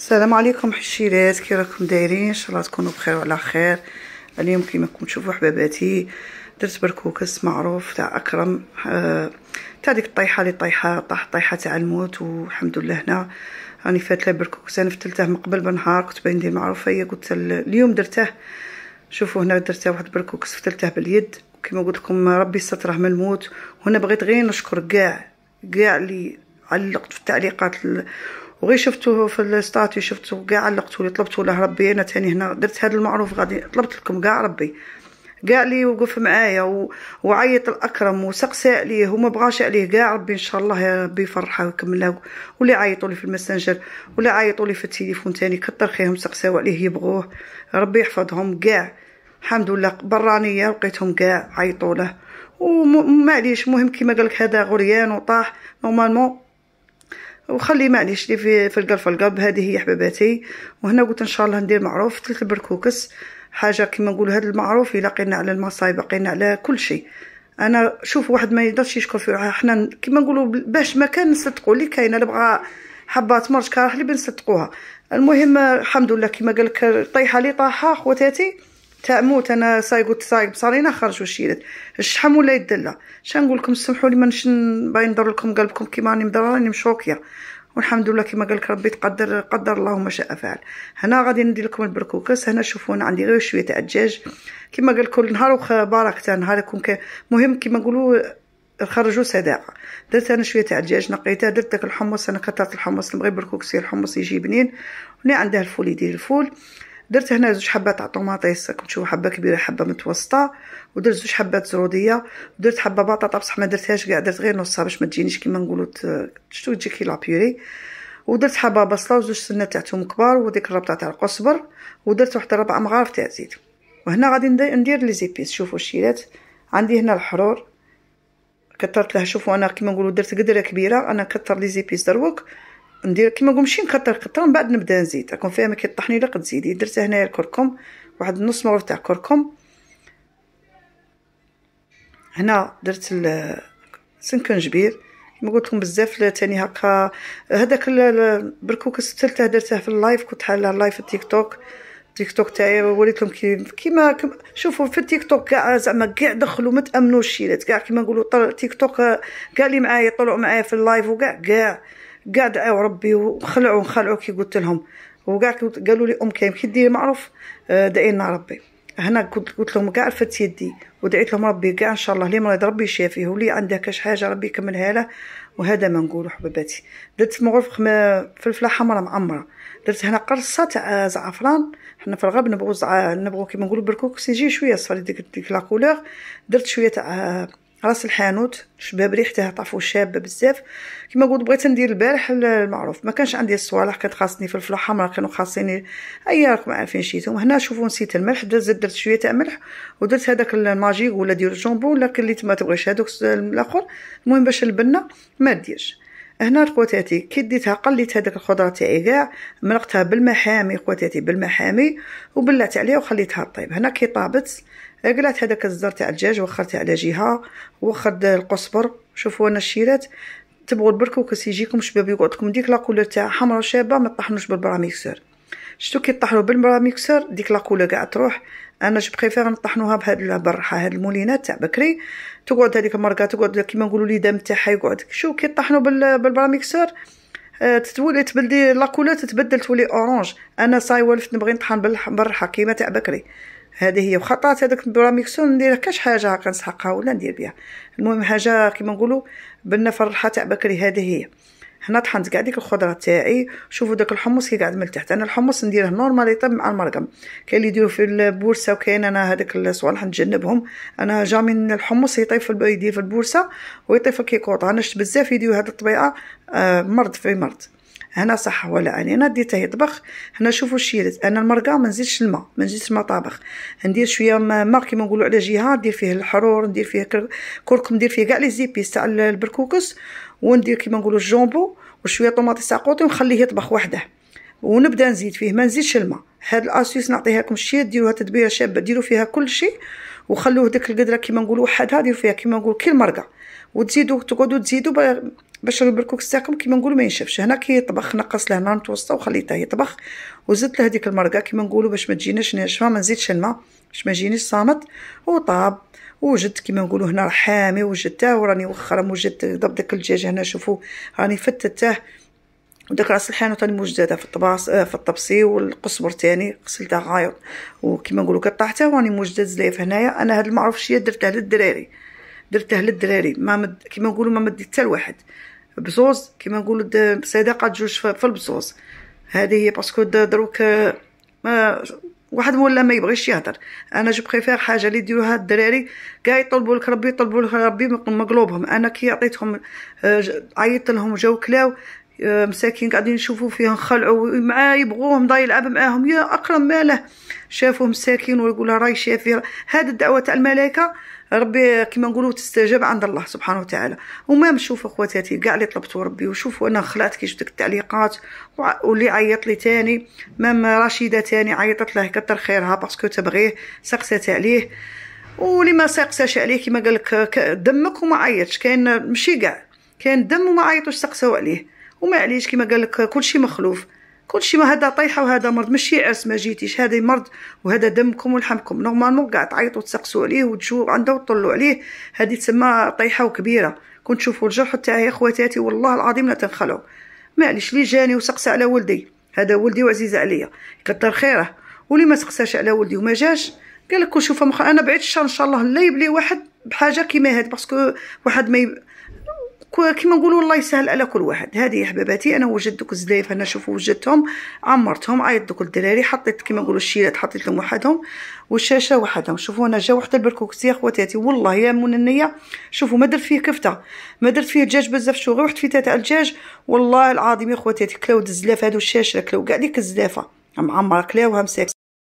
السلام عليكم حشيرات كي راكم دايرين ان شاء الله تكونوا بخير وعلى خير اليوم كيما راكم تشوفوا حباباتي درت بركوكس معروف تاع اكرم آه، تاع ديك الطيحه اللي طيحه طاح طيحه تاع الموت والحمد لله هنا راني فاتله بركوكس انا فتلته من قبل بنهار كنت باين ندير معروفه هي قلت اليوم درته شوفوا هنا درته واحد بركوكس فتلته باليد كيما قلت لكم ربي ستره من الموت وهنا بغيت غير نشكر كاع كاع اللي علقت في التعليقات وغير شفتوه في الستاتي شفتو كاع علقتو لي طلبتو له ربي انا تاني هنا درت هذا المعروف غادي طلبت لكم كاع ربي كاع لي وقف معايا و... وعيط الاكرم وسقسى عليه وما بغاش عليه كاع ربي ان شاء الله يا ربي يفرحه و... ولا عيطوا لي في الماسنجر ولا عيطوا لي في التليفون تاني كتر خيرهم سقساو عليه يبغوه ربي يحفظهم كاع الحمد لله برانيه لقيتهم كاع عيطوا له ومعليش مهم كيما قالك هذا غريان وطاح نورمالمون وخلي معليش لي في في القرفه القلب هذه هي حبيباتي وهنا قلت ان شاء الله ندير معروف ثلاث بركوكس حاجه كما نقولوا هذا المعروف الا لقينا على المصايب لقينا على كل شيء انا شوف واحد ما يقدرش يشكر في حنا كما نقولوا باش ما كان نصدقوا اللي كاينه اللي بغى حبات مرج كاره اللي بنصدقوها المهم الحمد لله كما قال لك طيحه لي طاحه خواتاتي تاع موت انا سايقو تسايق بصاري نخرج وشيلت الشحم ولا يدلها شنقول لكم سمحوا لي نش باين ندور لكم قلبكم كيما راني مدرة راني مشوكيه والحمد لله كيما قال لك ربي تقدر قدر الله ما شاء فعل هنا غادي ندير لكم البركوكس هنا شوفوا انا عندي غير شويه تاع الدجاج كيما قال كل نهار نهار يكون مهم كيما نقولوا خرجوا صداقه درت انا شويه تاع الدجاج نقيتها درت داك الحمص انا كثرت الحمص نبغي بركوكسي الحمص يجي بنين هنا عنده الفول يدير الفول درت هنا زوج حبات تاع طوماطيس راكم تشوفوا حبه كبيره حبه متوسطه ودرت زوج حبات زروديه ودرت حبه بطاطا بصح ما درتهاش كاع درت غير نصها باش ما تجينيش كيما نقولوا تشتو تجي لا بيوري ودرت حبه بصله وزوج سنه تاع توم كبار وديك الربطه تاع القزبر ودرت واحد ربع مغارف تاع زيت وهنا غادي ندير لي زيبيس شوفوا الشيلات عندي هنا الحرور كثرت لها شوفوا انا كيما نقولوا درت قدره كبيره انا كثر لي زيبيس دروك ندير كيما قمشي نكتر قطره من بعد نبدا نزيد راكم فيها ما كيطحني لا قد زيدي درت هنايا الكركم واحد نص مغرف تاع كركم هنا درت سنكنجبير كيما قلت لكم بزاف تاني هكا هذاك بركوك سبتلته درته في اللايف كنت حاله اللايف التيك توك التيك توك تاعي وريت لهم كيما كم شوفوا في التيك توك كاع زعما كاع دخلوا ما تامنوش الشيلات كاع كيما نقولوا تيك توك كاع آه، اللي معايا طلعوا معايا في اللايف وكاع كاع كاع دعاو ربي وخلعوا وخلعو كي قلت لهم وكاع قالوا لي ام كاين كي ديري معروف آه، دعي لنا ربي هنا قلت قلت لهم كاع الفت يدي ودعيت لهم ربي كاع ان شاء الله لي مريض ربي يشافيه ولي عنده كاش حاجه ربي يكملها له وهذا ما نقولو حبيباتي درت في مغرف فلفله حمراء معمره درت هنا قرصه تاع زعفران حنا في الغرب نبغو زع... نبغو كيما نقولو بركوك سيجي شويه صفر ديك ديك لا كولور درت شويه تاع آه، راس الحانوت شباب ريحتها طافو شابه بزاف كما قلت بغيت ندير البارح المعروف ما كانش عندي الصوالح كانت خاصني فلفله حمراء كانوا خاصيني اي راكم عارفين شيتهم هنا شوفوا نسيت الملح درت درت شويه تاع ملح ودرت هذاك الماجيك ولا دير الجامبو ولا اللي ما تبغيش هذوك الاخر المهم باش البنه ما ديرش هنا قوتاتي كي ديتها قليت هذاك الخضره تاعي كاع ملقتها بالمحامي قوتاتي بالمحامي وبلعت عليها وخليتها طيب هنا كي طابت إيه، قلعت هذاك الزر تاع الدجاج وخرتي على جهه وخرت القصبر شوفوا انا الشيرات تبغوا البركوكس يجيكم شباب يقعد لكم ديك لاكولور تاع حمراء شابه ما طحنوش بالبراميكسور شتو كي طحنوا بالبراميكسور ديك لاكولور كاع تروح انا جو بريفير نطحنوها بهاد البرحه هاد المولينات تاع بكري تقعد هذيك المرقه تقعد كيما نقولوا لي دم تاعها يقعد شو كي طحنوا بالبراميكسور آه، تتولي تبدل لاكولور تتبدل تولي اورانج انا صاي ولفت نبغي نطحن بالبرحه كيما تاع بكري هذه هي وخطات هذاك البراميكسون ندير كاش حاجه كنسحقها ولا ندير بها المهم حاجه كيما نقولوا بنا فرحه تاع بكري هذه هي هنا طحنت كاع ديك الخضره تاعي شوفوا داك الحمص كي قاعد من تحت انا الحمص نديره نورمال يطيب مع المرقم كاين اللي يديروا في البورصه وكاين انا هذاك الصوالح نتجنبهم انا جامي الحمص يطيب في البيدي في البورصه ويطيب في الكيكوطه انا شفت بزاف فيديو هذه الطبيعه آه، مرض في مرض هنا صح ولا يعني انا ديته يطبخ هنا شوفوا الشيرت انا المرقه ما نزيدش الماء ما نزيدش الماء طابخ ندير شويه ماء كيما نقولوا على جهه ندير فيه الحرور ندير فيه كركم ندير فيه كاع لي زيبيس تاع البركوكس وندير كيما نقولوا الجومبو وشويه طوماطيس ساقوطي ونخليه يطبخ وحده ونبدا نزيد فيه ما نزيدش الماء هاد الاسيوس نعطيها لكم الشيء ديروها تدبيره شابه ديروا فيها كل شيء وخلوه ديك القدره كيما نقولوا وحدها ديروا فيها كيما نقول كي المرقه وتزيدوا تقعدوا تزيدوا باش البركوك تاعكم كيما نقولوا ما ينشفش هنا يطبخ نقص له هنا متوسطه وخليته يطبخ وزدت له هذيك المرقه كيما نقولوا باش ما تجيناش ناشفه ما نزيدش الماء باش ما يجينيش صامت وطاب وجدت كيما نقولوا هنا حامي وجدته وراني وخرم وجدت ضب داك الدجاج هنا شوفوا راني فتته وداك راس الحانوت ثاني مجدده في الطباس آه، في الطبسي والقصبر تاني غسلتها غايط وكما نقولوا حتى واني مجدد زلايف هنايا انا هاد المعروفشيه درته للدراري درته للدراري ما مد... كما نقولوا ما مديت حتى لواحد بزوز كما نقولوا صداقه جوج في البزوز هذه هي باسكو دروك آه، ما واحد ولا ما يبغيش يهضر انا جو بريفير حاجه اللي يديروها الدراري كاع يطلبوا لك ربي يطلبوا لك ربي مقلوبهم انا كي عطيتهم آه، عيطت لهم جاو كلاو مساكين قاعدين يشوفوا فيها نخلعوا معاه يبغوهم دا يلعب معاهم يا أكرم ماله شافوه مساكين ويقول راي شافي هاد الدعوه تاع الملائكه ربي كما نقولوا تستجاب عند الله سبحانه وتعالى وما مشوف اخواتاتي كاع اللي طلبتو ربي وشوفوا انا خلعت كي شفت التعليقات واللي عيط لي تاني مام رشيده تاني عيطت له كتر خيرها باسكو تبغيه سقسات عليه واللي ما سقساش عليه كما قال لك دمك وما عيطش كاين ماشي كاع كاين دم وما عيطوش سقساو عليه ومعليش كما قال لك كلشي مخلوف كلشي ما هذا طيحه وهذا مرض ماشي عرس ما جيتيش هذا مرض وهذا دمكم ولحمكم نورمالمون كاع تعيطوا تسقسوا عليه وتجوا عنده وتطلوا عليه هذه تسمى طيحه وكبيره كون تشوفوا الجرح يا خواتاتي والله العظيم لا تنخلعوا معليش لي جاني وسقس على ولدي هذا ولدي وعزيز عليا كثر خيره ولي ما سقساش على ولدي وما جاش قال لك شوف مخ... انا بعيد الشر ان شاء الله لا يبلي واحد بحاجه كيما هاد باسكو واحد ما كيما نقولوا الله يسهل على كل واحد هذه حباباتي انا وجدت دوك الزلايف هنا شوفوا وجدتهم عمرتهم عيط دوك الدراري حطيت كيما نقولوا الشيلات حطيت لهم وحدهم والشاشه وحدهم شوفوا انا جا وحده يا خواتاتي والله يا مننيه شوفوا ما درت فيه كفته ما درت فيه دجاج بزاف شو غير وحط فيه تاع الدجاج والله العظيم يا خواتاتي كلاو الزلاف هادو الشاشه كلاو كاع ديك الزلافه معمره كلاوها مساكين